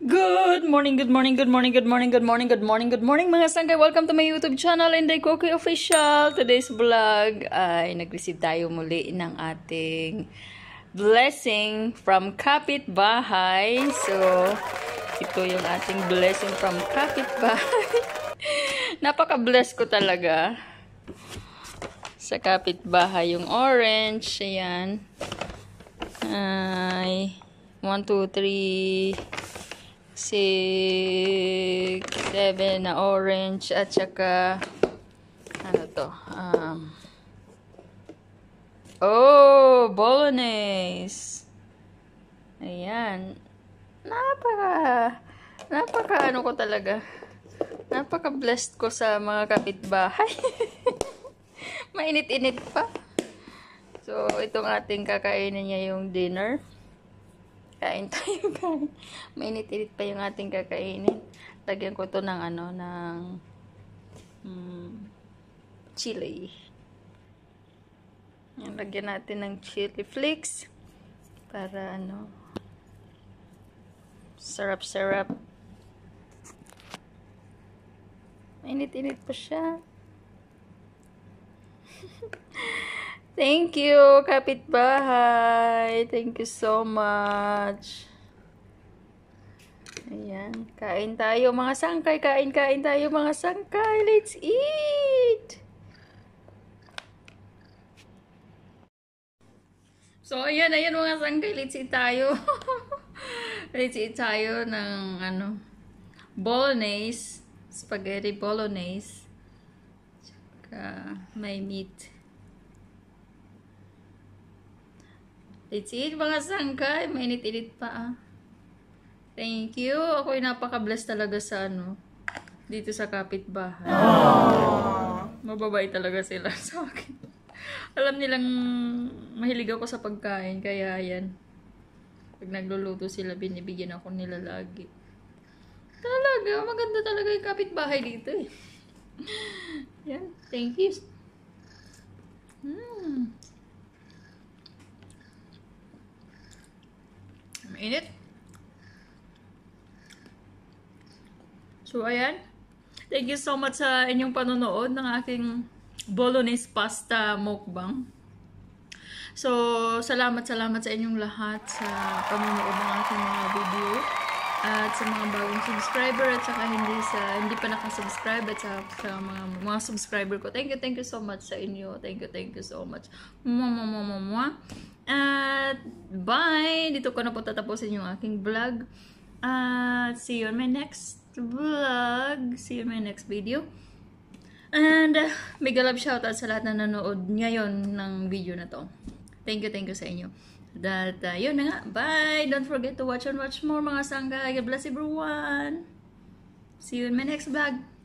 Good morning, good morning, good morning, good morning, good morning, good morning, good morning mga sangkay. Welcome to my YouTube channel, Inday Koki Official. Today's vlog ay nag-receive tayo muli ng ating blessing from Kapit Bahay. So, ito yung ating blessing from Kapit Bahay. Napaka-bless ko talaga. Sa Kapit Bahay yung orange. Ayan. Ay, 1, 2, 3... 6, 7 na orange, at saka, ano to, um, oh, bolognese. Ayan. Napaka, napaka ano ko talaga. Napaka blessed ko sa mga kapitbahay. Mainit-init pa. So, itong ating kakainin niya yung dinner. Kain tayo, kain. Mainit-init pa yung ating kakainin. Lagyan ko to ng ano, ng mm, chili. Yan, lagyan natin ng chili flakes para ano, sarap-sarap. Mainit-init pa siya. Thank you, kapitbahay. Thank you so much. Ayan. Kain tayo, mga sangkay. Kain, kain tayo, mga sangkay. Let's eat! So, ayan, ayan, mga sangkay. Let's eat tayo. Let's eat tayo ng, ano, bolognese. Spaghetti bolognese. Tsaka, may meat. Let's eat mga sangkay. Mainit-init pa ah. Thank you. Ako ay napaka blessed talaga sa ano. Dito sa kapitbahay. Aww. Mababay talaga sila sa akin. Alam nilang mahilig ako sa pagkain. Kaya yan. Pag nagluluto sila, binibigyan ako nila lagi. Talaga. Maganda talaga yung kapitbahay dito eh. yan. Thank you. in it. So, ayan. Thank you so much sa inyong panonood ng aking bolognese pasta mukbang. So, salamat, salamat sa inyong lahat sa panonood ng aking mga video at sa mga bagong subscriber at saka hindi sa hindi pa naka-subscribe at sa, sa mga mga subscriber ko. Thank you, thank you so much sa inyo. Thank you, thank you so much. Mwah, mwah, mwah, mwah. At bye! Dito ko na po tatapusin yung aking vlog. At uh, see you on my next vlog. See you on my next video. And uh, mega love shoutout sa lahat na nanood ngayon ng video na to. Thank you, thank you sa inyo. That, uh, yun na nga. Bye! Don't forget to watch and watch more mga sangga. God bless everyone! See you in my next vlog.